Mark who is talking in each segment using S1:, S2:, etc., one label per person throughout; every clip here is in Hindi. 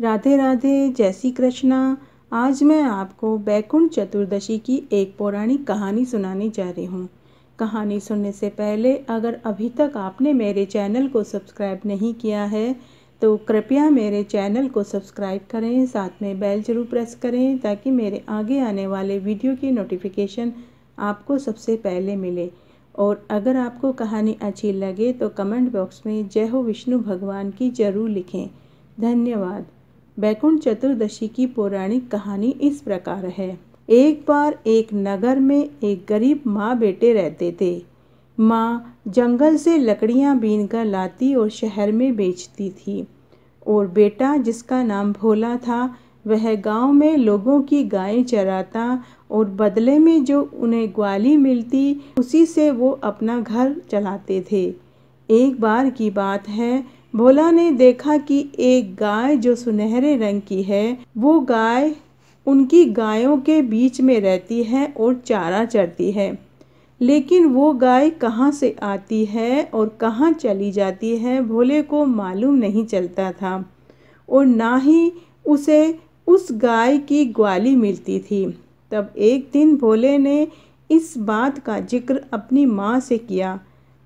S1: राधे राधे जय श्री कृष्णा आज मैं आपको बैकुंठ चतुर्दशी की एक पौराणिक कहानी सुनाने जा रही हूँ कहानी सुनने से पहले अगर अभी तक आपने मेरे चैनल को सब्सक्राइब नहीं किया है तो कृपया मेरे चैनल को सब्सक्राइब करें साथ में बेल जरूर प्रेस करें ताकि मेरे आगे आने वाले वीडियो की नोटिफिकेशन आपको सबसे पहले मिले और अगर आपको कहानी अच्छी लगे तो कमेंट बॉक्स में जय हो विष्णु भगवान की ज़रूर लिखें धन्यवाद बैकुंठ चतुर्दशी की पौराणिक कहानी इस प्रकार है एक बार एक नगर में एक गरीब माँ बेटे रहते थे माँ जंगल से लकड़ियाँ बीन कर लाती और शहर में बेचती थी और बेटा जिसका नाम भोला था वह गांव में लोगों की गायें चराता और बदले में जो उन्हें ग्वाली मिलती उसी से वो अपना घर चलाते थे एक बार की बात है भोला ने देखा कि एक गाय जो सुनहरे रंग की है वो गाय उनकी गायों के बीच में रहती है और चारा चरती है लेकिन वो गाय कहाँ से आती है और कहाँ चली जाती है भोले को मालूम नहीं चलता था और ना ही उसे उस गाय की ग्वाली मिलती थी तब एक दिन भोले ने इस बात का जिक्र अपनी माँ से किया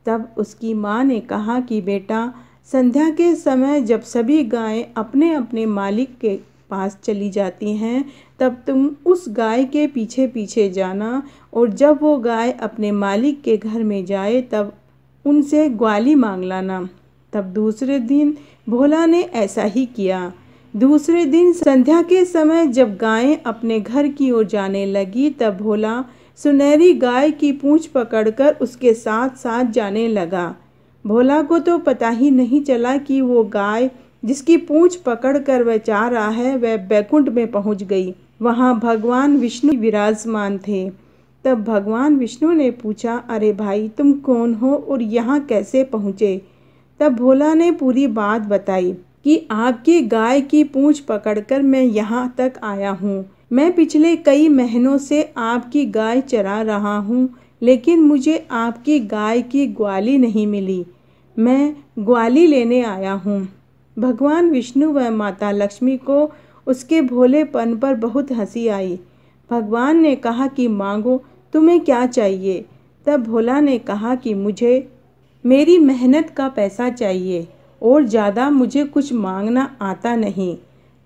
S1: तब उसकी माँ ने कहा कि बेटा संध्या के समय जब सभी गायें अपने अपने मालिक के पास चली जाती हैं तब तुम उस गाय के पीछे पीछे जाना और जब वो गाय अपने मालिक के घर में जाए तब उनसे ग्वाली मांग लाना तब दूसरे दिन भोला ने ऐसा ही किया दूसरे दिन संध्या के समय जब गायें अपने घर की ओर जाने लगी तब भोला सुनहरी गाय की पूंछ पकड़कर उसके साथ साथ जाने लगा भोला को तो पता ही नहीं चला कि वो गाय जिसकी पूंछ पकड़कर वह चाह रहा है वह बैकुंठ में पहुंच गई वहां भगवान विष्णु विराजमान थे तब भगवान विष्णु ने पूछा अरे भाई तुम कौन हो और यहाँ कैसे पहुँचे तब भोला ने पूरी बात बताई कि आपकी गाय की पूंछ पकड़कर मैं यहाँ तक आया हूँ मैं पिछले कई महीनों से आपकी गाय चरा रहा हूँ लेकिन मुझे आपकी गाय की ग्वाली नहीं मिली मैं ग्वाली लेने आया हूँ भगवान विष्णु व माता लक्ष्मी को उसके भोलेपन पर बहुत हंसी आई भगवान ने कहा कि मांगो तुम्हें क्या चाहिए तब भोला ने कहा कि मुझे मेरी मेहनत का पैसा चाहिए और ज़्यादा मुझे कुछ मांगना आता नहीं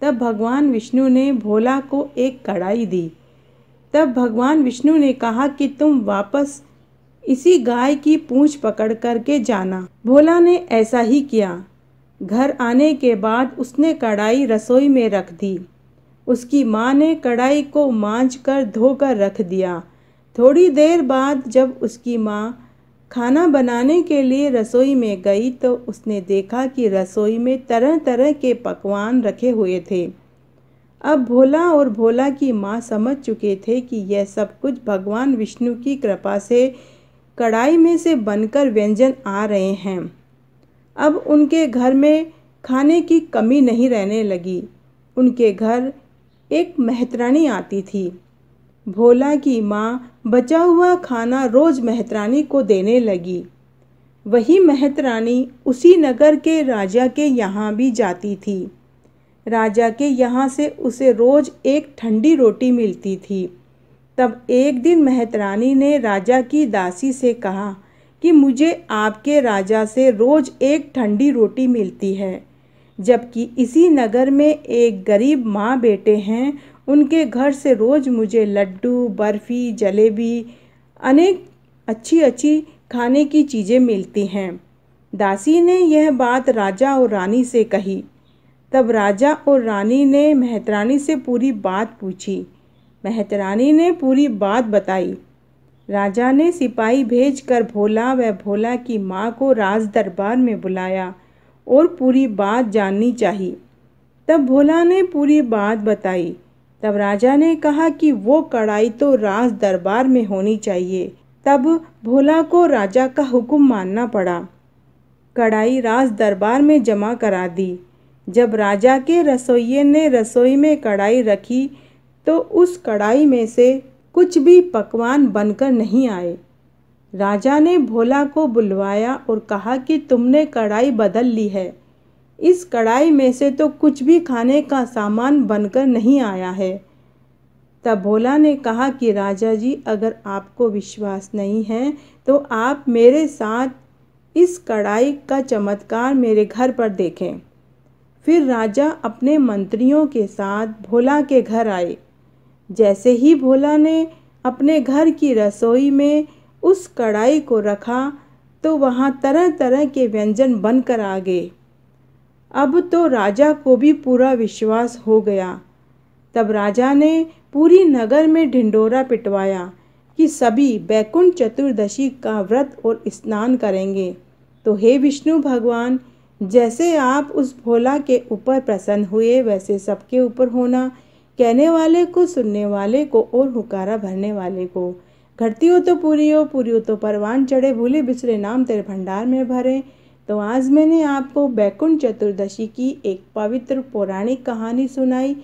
S1: तब भगवान विष्णु ने भोला को एक कढ़ाई दी तब भगवान विष्णु ने कहा कि तुम वापस इसी गाय की पूंछ पकड़ कर के जाना भोला ने ऐसा ही किया घर आने के बाद उसने कढ़ाई रसोई में रख दी उसकी माँ ने कढ़ाई को मांझ कर धोकर रख दिया थोड़ी देर बाद जब उसकी माँ खाना बनाने के लिए रसोई में गई तो उसने देखा कि रसोई में तरह तरह के पकवान रखे हुए थे अब भोला और भोला की माँ समझ चुके थे कि यह सब कुछ भगवान विष्णु की कृपा से कढ़ाई में से बनकर व्यंजन आ रहे हैं अब उनके घर में खाने की कमी नहीं रहने लगी उनके घर एक मेहतरानी आती थी भोला की माँ बचा हुआ खाना रोज़ मेहतरानी को देने लगी वही मेहतरानी उसी नगर के राजा के यहाँ भी जाती थी राजा के यहाँ से उसे रोज़ एक ठंडी रोटी मिलती थी तब एक दिन महतरानी ने राजा की दासी से कहा कि मुझे आपके राजा से रोज़ एक ठंडी रोटी मिलती है जबकि इसी नगर में एक गरीब माँ बेटे हैं उनके घर से रोज़ मुझे लड्डू बर्फ़ी जलेबी अनेक अच्छी अच्छी खाने की चीज़ें मिलती हैं दासी ने यह बात राजा और रानी से कही तब राजा और रानी ने मेहतरानी से पूरी बात पूछी मेहतरानी ने पूरी बात बताई राजा ने सिपाही भेजकर भोला व भोला की माँ को राज दरबार में बुलाया और पूरी बात जाननी चाहिए तब भोला ने पूरी बात बताई तब राजा ने कहा कि वो कढ़ाई तो राज दरबार में होनी चाहिए तब भोला को राजा का हुक्म मानना पड़ा कढ़ाई राज दरबार में जमा करा दी जब राजा के रसोइये ने रसोई में कढ़ाई रखी तो उस कढ़ाई में से कुछ भी पकवान बनकर नहीं आए राजा ने भोला को बुलवाया और कहा कि तुमने कढ़ाई बदल ली है इस कढ़ाई में से तो कुछ भी खाने का सामान बनकर नहीं आया है तब भोला ने कहा कि राजा जी अगर आपको विश्वास नहीं है तो आप मेरे साथ इस कढ़ाई का चमत्कार मेरे घर पर देखें फिर राजा अपने मंत्रियों के साथ भोला के घर आए जैसे ही भोला ने अपने घर की रसोई में उस कढ़ाई को रखा तो वहाँ तरह तरह के व्यंजन बनकर आ गए अब तो राजा को भी पूरा विश्वास हो गया तब राजा ने पूरी नगर में ढिंडोरा पिटवाया कि सभी बैकुंठ चतुर्दशी का व्रत और स्नान करेंगे तो हे विष्णु भगवान जैसे आप उस भोला के ऊपर प्रसन्न हुए वैसे सबके ऊपर होना कहने वाले को सुनने वाले को और हुकारा भरने वाले को घटती हो तो पूरी हो पूरी हो तो परवान चढ़े भूले बिसरे नाम तेरे भंडार में भरे तो आज मैंने आपको बैकुंठ चतुर्दशी की एक पवित्र पौराणिक कहानी सुनाई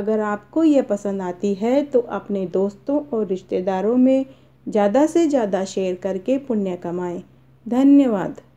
S1: अगर आपको यह पसंद आती है तो अपने दोस्तों और रिश्तेदारों में ज़्यादा से ज़्यादा शेयर करके पुण्य कमाएं धन्यवाद